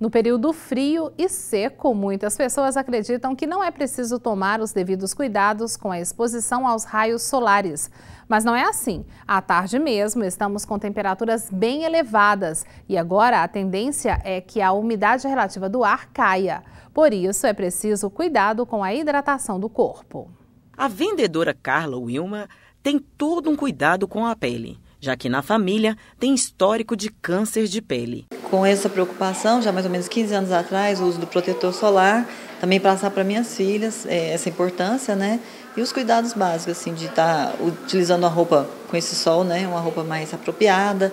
No período frio e seco, muitas pessoas acreditam que não é preciso tomar os devidos cuidados com a exposição aos raios solares. Mas não é assim. À tarde mesmo, estamos com temperaturas bem elevadas e agora a tendência é que a umidade relativa do ar caia. Por isso, é preciso cuidado com a hidratação do corpo. A vendedora Carla Wilma tem todo um cuidado com a pele, já que na família tem histórico de câncer de pele com essa preocupação, já mais ou menos 15 anos atrás, o uso do protetor solar, também passar para minhas filhas é, essa importância, né? E os cuidados básicos, assim, de estar tá utilizando a roupa com esse sol, né? Uma roupa mais apropriada,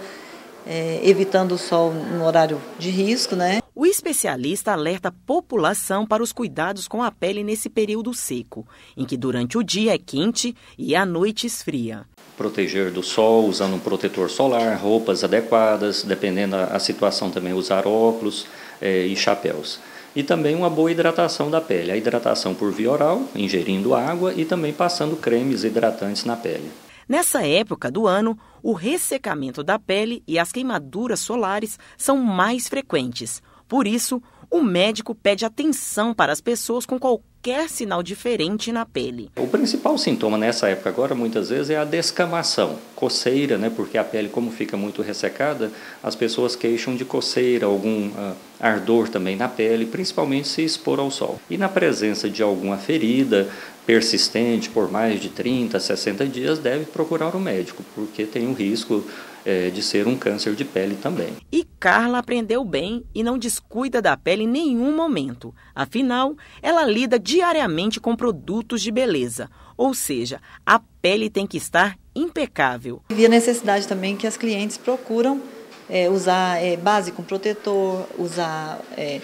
é, evitando o sol no horário de risco, né? O especialista alerta a população para os cuidados com a pele nesse período seco, em que durante o dia é quente e à noite esfria. Proteger do sol usando um protetor solar, roupas adequadas, dependendo da situação também usar óculos é, e chapéus. E também uma boa hidratação da pele, a hidratação por via oral, ingerindo água e também passando cremes hidratantes na pele. Nessa época do ano, o ressecamento da pele e as queimaduras solares são mais frequentes. Por isso, o médico pede atenção para as pessoas com qualquer sinal diferente na pele. O principal sintoma nessa época agora, muitas vezes, é a descamação, coceira, né? Porque a pele, como fica muito ressecada, as pessoas queixam de coceira, algum ah, ardor também na pele, principalmente se expor ao sol. E na presença de alguma ferida persistente por mais de 30, 60 dias, deve procurar o um médico, porque tem um risco é, de ser um câncer de pele também. E Carla aprendeu bem e não descuida da pele em nenhum momento. Afinal, ela lida diariamente com produtos de beleza, ou seja, a pele tem que estar impecável. Havia a necessidade também que as clientes procuram é, usar é, base com protetor, usar é,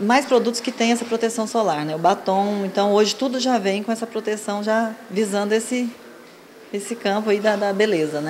mais produtos que têm essa proteção solar, né? O batom, então hoje tudo já vem com essa proteção já visando esse esse campo aí da, da beleza, né?